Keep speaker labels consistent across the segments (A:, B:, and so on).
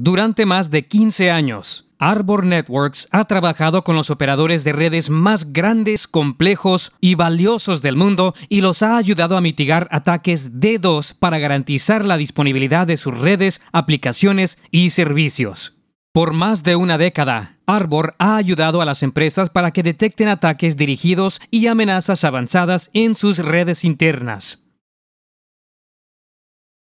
A: Durante más de 15 años, Arbor Networks ha trabajado con los operadores de redes más grandes, complejos y valiosos del mundo y los ha ayudado a mitigar ataques D2 para garantizar la disponibilidad de sus redes, aplicaciones y servicios. Por más de una década, Arbor ha ayudado a las empresas para que detecten ataques dirigidos y amenazas avanzadas en sus redes internas.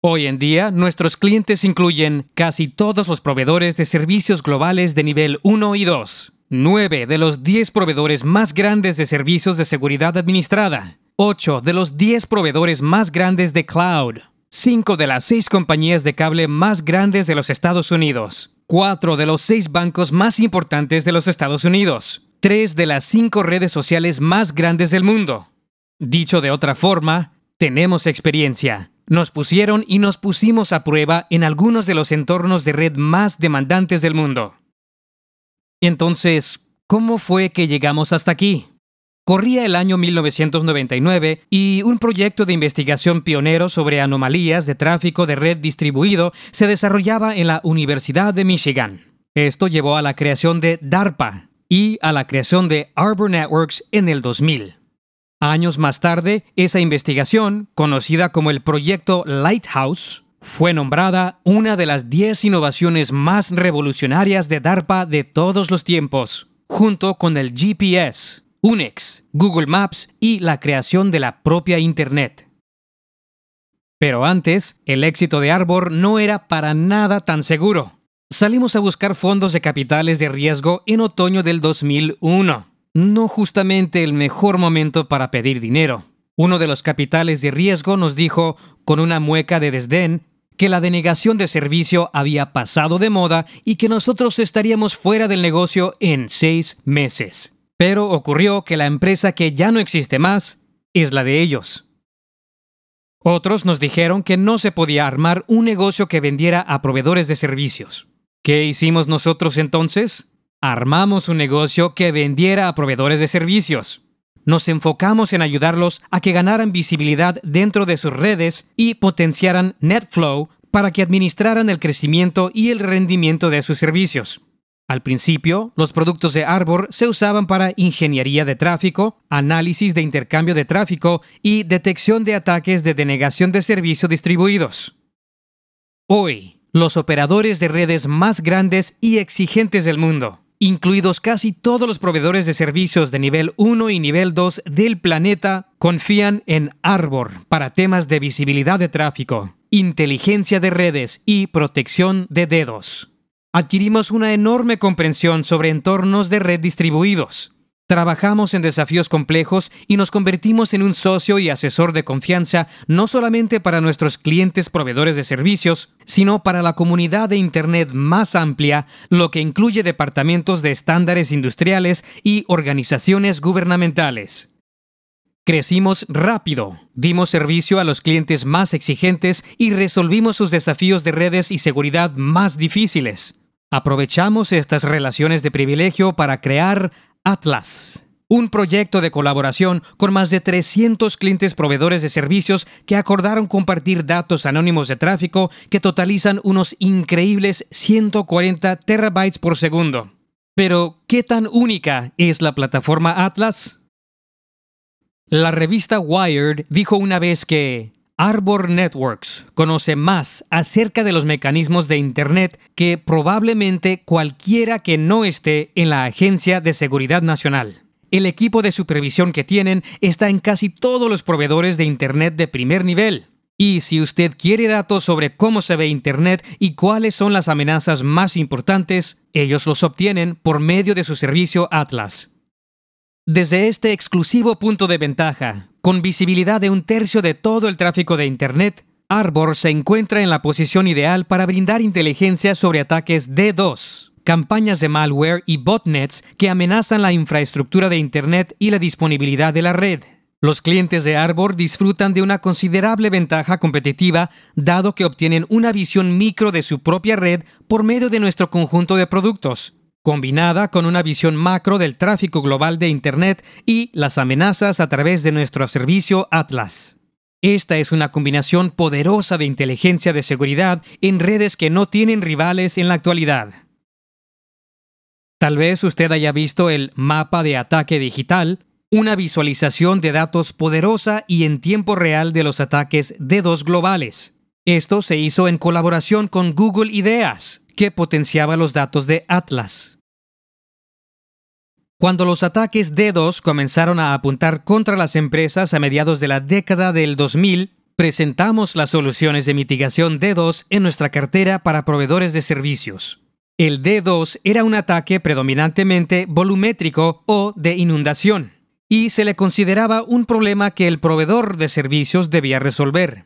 A: Hoy en día, nuestros clientes incluyen casi todos los proveedores de servicios globales de nivel 1 y 2, 9 de los 10 proveedores más grandes de servicios de seguridad administrada, 8 de los 10 proveedores más grandes de cloud, 5 de las 6 compañías de cable más grandes de los Estados Unidos, 4 de los 6 bancos más importantes de los Estados Unidos, 3 de las 5 redes sociales más grandes del mundo. Dicho de otra forma, tenemos experiencia nos pusieron y nos pusimos a prueba en algunos de los entornos de red más demandantes del mundo. entonces, ¿cómo fue que llegamos hasta aquí? Corría el año 1999 y un proyecto de investigación pionero sobre anomalías de tráfico de red distribuido se desarrollaba en la Universidad de Michigan. Esto llevó a la creación de DARPA y a la creación de Arbor Networks en el 2000. Años más tarde, esa investigación, conocida como el Proyecto Lighthouse, fue nombrada una de las 10 innovaciones más revolucionarias de DARPA de todos los tiempos, junto con el GPS, UNIX, Google Maps y la creación de la propia Internet. Pero antes, el éxito de Arbor no era para nada tan seguro. Salimos a buscar fondos de capitales de riesgo en otoño del 2001 no justamente el mejor momento para pedir dinero. Uno de los capitales de riesgo nos dijo, con una mueca de desdén, que la denegación de servicio había pasado de moda y que nosotros estaríamos fuera del negocio en seis meses. Pero ocurrió que la empresa que ya no existe más es la de ellos. Otros nos dijeron que no se podía armar un negocio que vendiera a proveedores de servicios. ¿Qué hicimos nosotros entonces? Armamos un negocio que vendiera a proveedores de servicios. Nos enfocamos en ayudarlos a que ganaran visibilidad dentro de sus redes y potenciaran NetFlow para que administraran el crecimiento y el rendimiento de sus servicios. Al principio, los productos de Arbor se usaban para ingeniería de tráfico, análisis de intercambio de tráfico y detección de ataques de denegación de servicio distribuidos. Hoy, los operadores de redes más grandes y exigentes del mundo incluidos casi todos los proveedores de servicios de nivel 1 y nivel 2 del planeta, confían en Arbor para temas de visibilidad de tráfico, inteligencia de redes y protección de dedos. Adquirimos una enorme comprensión sobre entornos de red distribuidos, Trabajamos en desafíos complejos y nos convertimos en un socio y asesor de confianza no solamente para nuestros clientes proveedores de servicios, sino para la comunidad de Internet más amplia, lo que incluye departamentos de estándares industriales y organizaciones gubernamentales. Crecimos rápido, dimos servicio a los clientes más exigentes y resolvimos sus desafíos de redes y seguridad más difíciles. Aprovechamos estas relaciones de privilegio para crear Atlas, un proyecto de colaboración con más de 300 clientes proveedores de servicios que acordaron compartir datos anónimos de tráfico que totalizan unos increíbles 140 terabytes por segundo. Pero, ¿qué tan única es la plataforma Atlas? La revista Wired dijo una vez que Arbor Networks conoce más acerca de los mecanismos de Internet que probablemente cualquiera que no esté en la Agencia de Seguridad Nacional. El equipo de supervisión que tienen está en casi todos los proveedores de Internet de primer nivel. Y si usted quiere datos sobre cómo se ve Internet y cuáles son las amenazas más importantes, ellos los obtienen por medio de su servicio Atlas. Desde este exclusivo punto de ventaja, con visibilidad de un tercio de todo el tráfico de Internet, Arbor se encuentra en la posición ideal para brindar inteligencia sobre ataques D2, campañas de malware y botnets que amenazan la infraestructura de Internet y la disponibilidad de la red. Los clientes de Arbor disfrutan de una considerable ventaja competitiva, dado que obtienen una visión micro de su propia red por medio de nuestro conjunto de productos, combinada con una visión macro del tráfico global de Internet y las amenazas a través de nuestro servicio Atlas. Esta es una combinación poderosa de inteligencia de seguridad en redes que no tienen rivales en la actualidad. Tal vez usted haya visto el mapa de ataque digital, una visualización de datos poderosa y en tiempo real de los ataques de dos globales. Esto se hizo en colaboración con Google Ideas, que potenciaba los datos de Atlas. Cuando los ataques DDoS comenzaron a apuntar contra las empresas a mediados de la década del 2000, presentamos las soluciones de mitigación DDoS en nuestra cartera para proveedores de servicios. El D2 era un ataque predominantemente volumétrico o de inundación, y se le consideraba un problema que el proveedor de servicios debía resolver.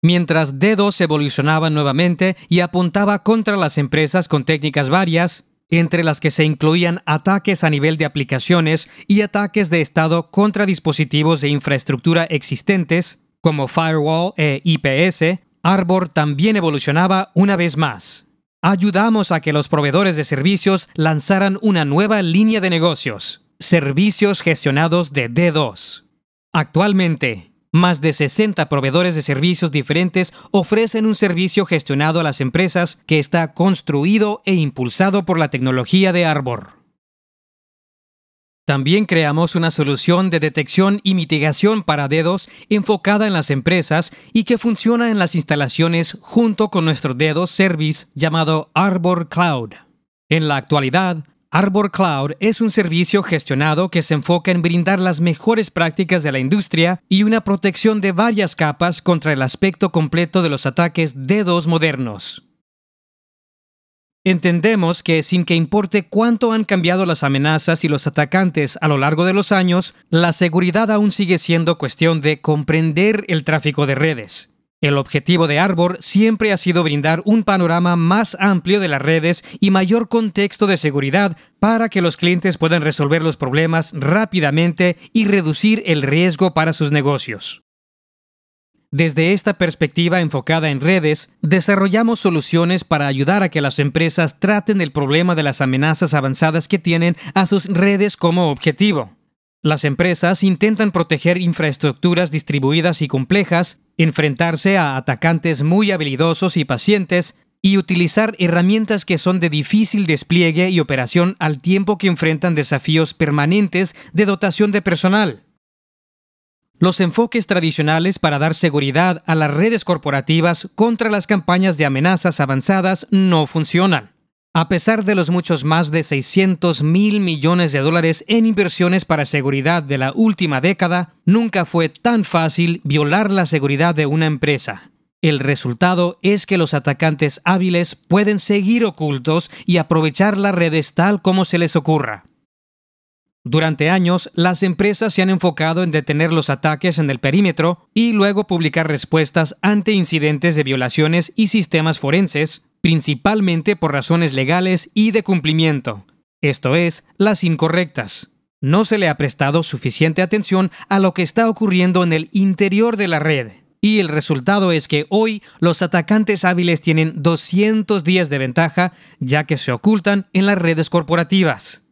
A: Mientras DDoS evolucionaba nuevamente y apuntaba contra las empresas con técnicas varias, entre las que se incluían ataques a nivel de aplicaciones y ataques de Estado contra dispositivos de infraestructura existentes, como firewall e IPS, Arbor también evolucionaba una vez más. Ayudamos a que los proveedores de servicios lanzaran una nueva línea de negocios, servicios gestionados de D2. Actualmente, más de 60 proveedores de servicios diferentes ofrecen un servicio gestionado a las empresas que está construido e impulsado por la tecnología de Arbor. También creamos una solución de detección y mitigación para dedos enfocada en las empresas y que funciona en las instalaciones junto con nuestro dedos service llamado Arbor Cloud. En la actualidad, Arbor Cloud es un servicio gestionado que se enfoca en brindar las mejores prácticas de la industria y una protección de varias capas contra el aspecto completo de los ataques dos modernos. Entendemos que sin que importe cuánto han cambiado las amenazas y los atacantes a lo largo de los años, la seguridad aún sigue siendo cuestión de comprender el tráfico de redes. El objetivo de Arbor siempre ha sido brindar un panorama más amplio de las redes y mayor contexto de seguridad para que los clientes puedan resolver los problemas rápidamente y reducir el riesgo para sus negocios. Desde esta perspectiva enfocada en redes, desarrollamos soluciones para ayudar a que las empresas traten el problema de las amenazas avanzadas que tienen a sus redes como objetivo. Las empresas intentan proteger infraestructuras distribuidas y complejas, enfrentarse a atacantes muy habilidosos y pacientes, y utilizar herramientas que son de difícil despliegue y operación al tiempo que enfrentan desafíos permanentes de dotación de personal. Los enfoques tradicionales para dar seguridad a las redes corporativas contra las campañas de amenazas avanzadas no funcionan. A pesar de los muchos más de 600 mil millones de dólares en inversiones para seguridad de la última década, nunca fue tan fácil violar la seguridad de una empresa. El resultado es que los atacantes hábiles pueden seguir ocultos y aprovechar las redes tal como se les ocurra. Durante años, las empresas se han enfocado en detener los ataques en el perímetro y luego publicar respuestas ante incidentes de violaciones y sistemas forenses, principalmente por razones legales y de cumplimiento, esto es, las incorrectas. No se le ha prestado suficiente atención a lo que está ocurriendo en el interior de la red. Y el resultado es que hoy los atacantes hábiles tienen 200 días de ventaja ya que se ocultan en las redes corporativas.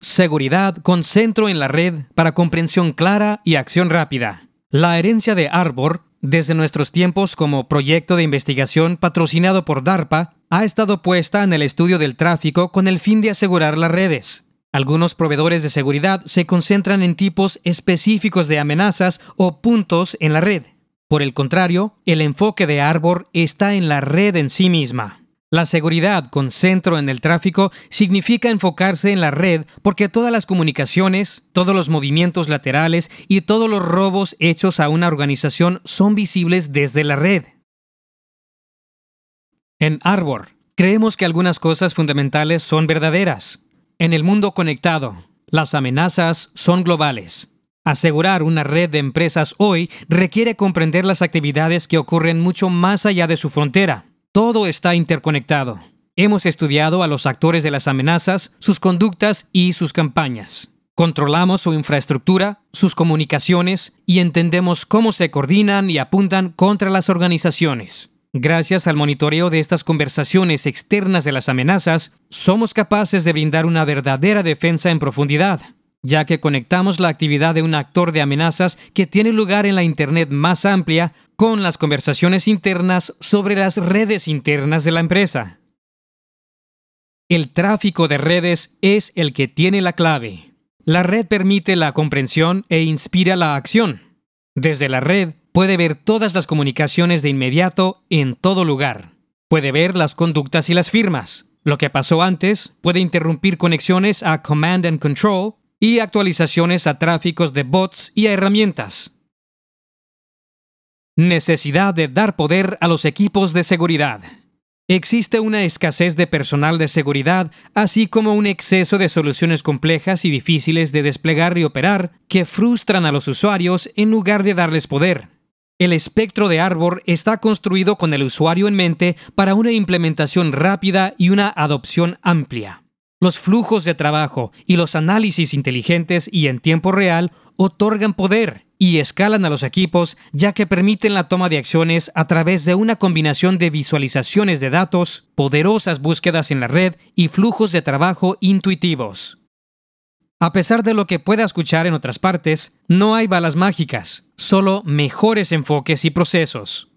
A: Seguridad con centro en la red para comprensión clara y acción rápida. La herencia de Arbor desde nuestros tiempos como proyecto de investigación patrocinado por DARPA, ha estado puesta en el estudio del tráfico con el fin de asegurar las redes. Algunos proveedores de seguridad se concentran en tipos específicos de amenazas o puntos en la red. Por el contrario, el enfoque de Arbor está en la red en sí misma. La seguridad con centro en el tráfico significa enfocarse en la red porque todas las comunicaciones, todos los movimientos laterales y todos los robos hechos a una organización son visibles desde la red. En Arbor, creemos que algunas cosas fundamentales son verdaderas. En el mundo conectado, las amenazas son globales. Asegurar una red de empresas hoy requiere comprender las actividades que ocurren mucho más allá de su frontera. Todo está interconectado. Hemos estudiado a los actores de las amenazas, sus conductas y sus campañas. Controlamos su infraestructura, sus comunicaciones y entendemos cómo se coordinan y apuntan contra las organizaciones. Gracias al monitoreo de estas conversaciones externas de las amenazas, somos capaces de brindar una verdadera defensa en profundidad ya que conectamos la actividad de un actor de amenazas que tiene lugar en la Internet más amplia con las conversaciones internas sobre las redes internas de la empresa. El tráfico de redes es el que tiene la clave. La red permite la comprensión e inspira la acción. Desde la red puede ver todas las comunicaciones de inmediato en todo lugar. Puede ver las conductas y las firmas. Lo que pasó antes puede interrumpir conexiones a Command and Control y actualizaciones a tráficos de bots y a herramientas. Necesidad de dar poder a los equipos de seguridad. Existe una escasez de personal de seguridad, así como un exceso de soluciones complejas y difíciles de desplegar y operar que frustran a los usuarios en lugar de darles poder. El espectro de Arbor está construido con el usuario en mente para una implementación rápida y una adopción amplia. Los flujos de trabajo y los análisis inteligentes y en tiempo real otorgan poder y escalan a los equipos ya que permiten la toma de acciones a través de una combinación de visualizaciones de datos, poderosas búsquedas en la red y flujos de trabajo intuitivos. A pesar de lo que pueda escuchar en otras partes, no hay balas mágicas, solo mejores enfoques y procesos.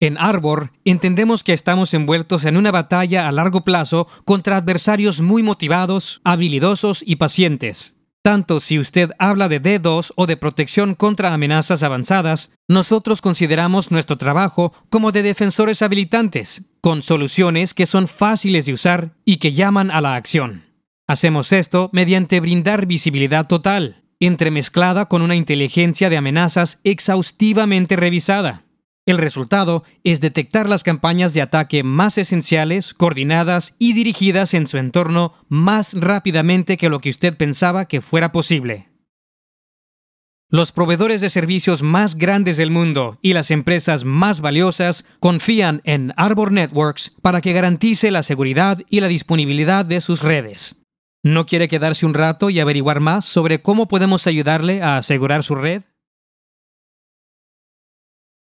A: En Arbor entendemos que estamos envueltos en una batalla a largo plazo contra adversarios muy motivados, habilidosos y pacientes. Tanto si usted habla de D2 o de protección contra amenazas avanzadas, nosotros consideramos nuestro trabajo como de defensores habilitantes, con soluciones que son fáciles de usar y que llaman a la acción. Hacemos esto mediante brindar visibilidad total, entremezclada con una inteligencia de amenazas exhaustivamente revisada. El resultado es detectar las campañas de ataque más esenciales, coordinadas y dirigidas en su entorno más rápidamente que lo que usted pensaba que fuera posible. Los proveedores de servicios más grandes del mundo y las empresas más valiosas confían en Arbor Networks para que garantice la seguridad y la disponibilidad de sus redes. ¿No quiere quedarse un rato y averiguar más sobre cómo podemos ayudarle a asegurar su red?